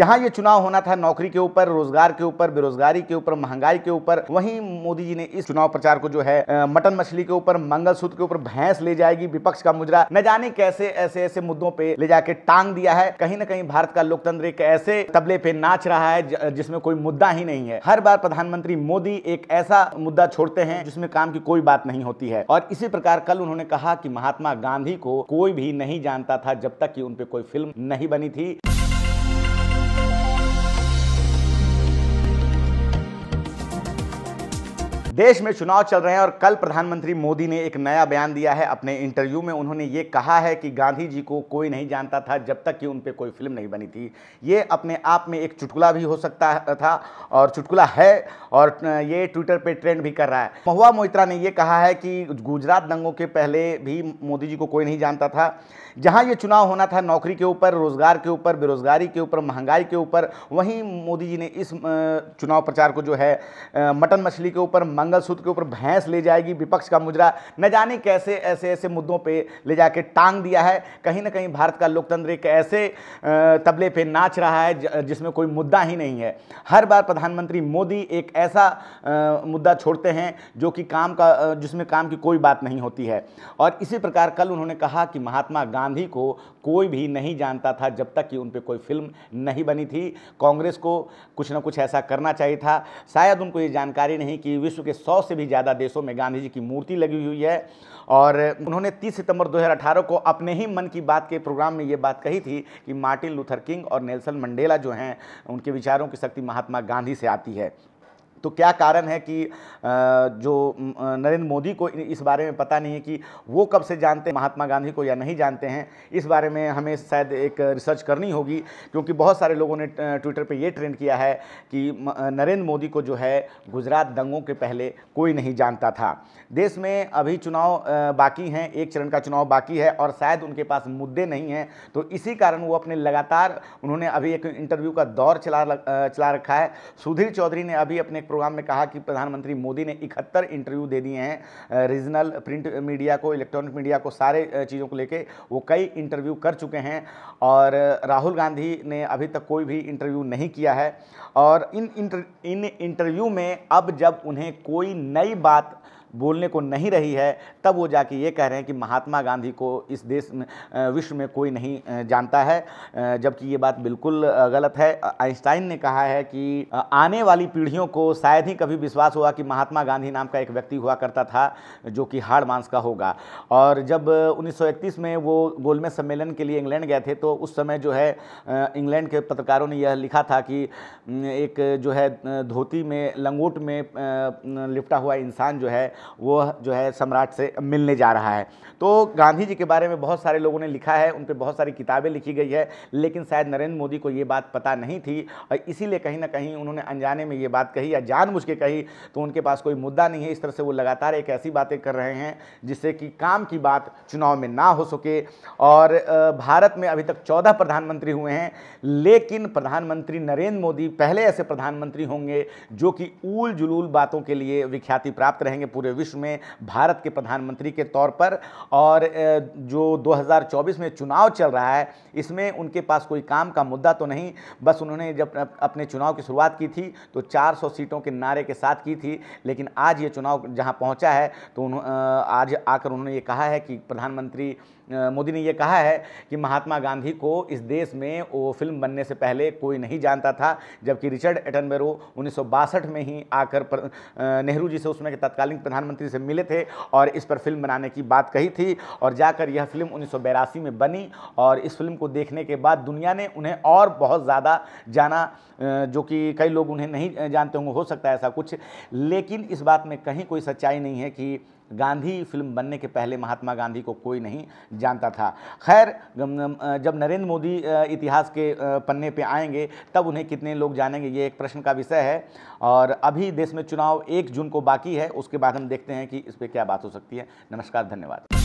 जहां ये चुनाव होना था नौकरी के ऊपर रोजगार के ऊपर बेरोजगारी के ऊपर महंगाई के ऊपर वहीं मोदी जी ने इस चुनाव प्रचार को जो है मटन मछली के ऊपर मंगलसूत्र के ऊपर भैंस ले जाएगी विपक्ष का मुजरा न जाने कैसे ऐसे ऐसे मुद्दों पे ले जाके टांग दिया है कहीं ना कहीं भारत का लोकतंत्र एक ऐसे तबले पे नाच रहा है जिसमें कोई मुद्दा ही नहीं है हर बार प्रधानमंत्री मोदी एक ऐसा मुद्दा छोड़ते हैं जिसमें काम की कोई बात नहीं होती है और इसी प्रकार कल उन्होंने कहा कि महात्मा गांधी को कोई भी नहीं जानता था जब तक कि उनपे कोई फिल्म नहीं बनी थी देश में चुनाव चल रहे हैं और कल प्रधानमंत्री मोदी ने एक नया बयान दिया है अपने इंटरव्यू में उन्होंने ये कहा है कि गांधी जी को कोई नहीं जानता था जब तक कि उन पर कोई फिल्म नहीं बनी थी ये अपने आप में एक चुटकुला भी हो सकता था और चुटकुला है और ये ट्विटर पर ट्रेंड भी कर रहा है महुआ मोहित्रा ने यह कहा है कि गुजरात दंगों के पहले भी मोदी जी को कोई नहीं जानता था जहाँ ये चुनाव होना था नौकरी के ऊपर रोजगार के ऊपर बेरोजगारी के ऊपर महंगाई के ऊपर वहीं मोदी जी ने इस चुनाव प्रचार को जो है मटन मछली के ऊपर मंगलसूत्र के ऊपर भैंस ले जाएगी विपक्ष का मुजरा न जाने कैसे ऐसे ऐसे मुद्दों पे ले जाके टांग दिया है कहीं ना कहीं भारत का लोकतंत्र एक ऐसे तबले पे नाच रहा है जिसमें कोई मुद्दा ही नहीं है हर बार प्रधानमंत्री मोदी एक ऐसा मुद्दा छोड़ते हैं जो कि काम का जिसमें काम की कोई बात नहीं होती है और इसी प्रकार कल उन्होंने कहा कि महात्मा गांधी को कोई भी नहीं जानता था जब तक कि उन पर कोई फिल्म नहीं बनी थी कांग्रेस को कुछ ना कुछ ऐसा करना चाहिए था शायद उनको ये जानकारी नहीं कि विश्व के सौ से भी ज़्यादा देशों में गांधी जी की मूर्ति लगी हुई है और उन्होंने 30 सितंबर 2018 को अपने ही मन की बात के प्रोग्राम में ये बात कही थी कि मार्टिन लूथर किंग और नेल्सन मंडेला जो हैं उनके विचारों की शक्ति महात्मा गांधी से आती है तो क्या कारण है कि जो नरेंद्र मोदी को इस बारे में पता नहीं है कि वो कब से जानते हैं महात्मा गांधी को या नहीं जानते हैं इस बारे में हमें शायद एक रिसर्च करनी होगी क्योंकि बहुत सारे लोगों ने ट्विटर पे ये ट्रेंड किया है कि नरेंद्र मोदी को जो है गुजरात दंगों के पहले कोई नहीं जानता था देश में अभी चुनाव बाकी हैं एक चरण का चुनाव बाकी है और शायद उनके पास मुद्दे नहीं हैं तो इसी कारण वो अपने लगातार उन्होंने अभी एक इंटरव्यू का दौर चला चला रखा है सुधीर चौधरी ने अभी अपने एक प्रोग्राम में कहा कि प्रधानमंत्री मोदी ने इकहत्तर इंटरव्यू दे दिए हैं रीजनल प्रिंट मीडिया को इलेक्ट्रॉनिक मीडिया को सारे चीज़ों को लेके वो कई इंटरव्यू कर चुके हैं और राहुल गांधी ने अभी तक कोई भी इंटरव्यू नहीं किया है और इन इंटर, इन इंटरव्यू में अब जब उन्हें कोई नई बात बोलने को नहीं रही है तब वो जाके ये कह रहे हैं कि महात्मा गांधी को इस देश में विश्व में कोई नहीं जानता है जबकि ये बात बिल्कुल गलत है आइंस्टाइन ने कहा है कि आने वाली पीढ़ियों को शायद ही कभी विश्वास हुआ कि महात्मा गांधी नाम का एक व्यक्ति हुआ करता था जो कि हाड़ मांस का होगा और जब उन्नीस में वो गोलमेज सम्मेलन के लिए इंग्लैंड गए थे तो उस समय जो है इंग्लैंड के पत्रकारों ने यह लिखा था कि एक जो है धोती में लंगोट में लिपटा हुआ इंसान जो है वो जो है सम्राट से मिलने जा रहा है तो गांधी जी के बारे में बहुत सारे लोगों ने लिखा है उन पर बहुत सारी किताबें लिखी गई है लेकिन शायद नरेंद्र मोदी को ये बात पता नहीं थी और इसीलिए कहीं ना कहीं उन्होंने अनजाने में ये बात कही या जान के कही तो उनके पास कोई मुद्दा नहीं है इस तरह से वो लगातार एक ऐसी बातें कर रहे हैं जिससे कि काम की बात चुनाव में ना हो सके और भारत में अभी तक चौदह प्रधानमंत्री हुए हैं लेकिन प्रधानमंत्री नरेंद्र मोदी पहले ऐसे प्रधानमंत्री होंगे जो कि ऊल जुलूल बातों के लिए विख्याति प्राप्त रहेंगे पूरे विश्व में भारत के प्रधानमंत्री के तौर पर और जो 2024 में चुनाव चल रहा है इसमें उनके पास कोई काम का मुद्दा तो नहीं बस उन्होंने जब अपने चुनाव की शुरुआत की थी तो 400 सीटों के नारे के साथ की थी लेकिन आज ये चुनाव जहां पहुंचा है तो आज आकर उन्होंने ये कहा है कि प्रधानमंत्री मोदी ने यह कहा है कि महात्मा गांधी को इस देश में वो फिल्म बनने से पहले कोई नहीं जानता था जबकि रिचर्ड एटनबेरो उन्नीस में ही आकर नेहरू जी से उसमें तत्कालीन प्रधान प्रधानमंत्री से मिले थे और इस पर फिल्म बनाने की बात कही थी और जाकर यह फिल्म उन्नीस में बनी और इस फिल्म को देखने के बाद दुनिया ने उन्हें और बहुत ज़्यादा जाना जो कि कई लोग उन्हें नहीं जानते होंगे हो सकता है ऐसा कुछ लेकिन इस बात में कहीं कोई सच्चाई नहीं है कि गांधी फिल्म बनने के पहले महात्मा गांधी को कोई नहीं जानता था खैर जब नरेंद्र मोदी इतिहास के पन्ने पे आएंगे तब उन्हें कितने लोग जानेंगे ये एक प्रश्न का विषय है और अभी देश में चुनाव एक जून को बाकी है उसके बाद हम देखते हैं कि इस पर क्या बात हो सकती है नमस्कार धन्यवाद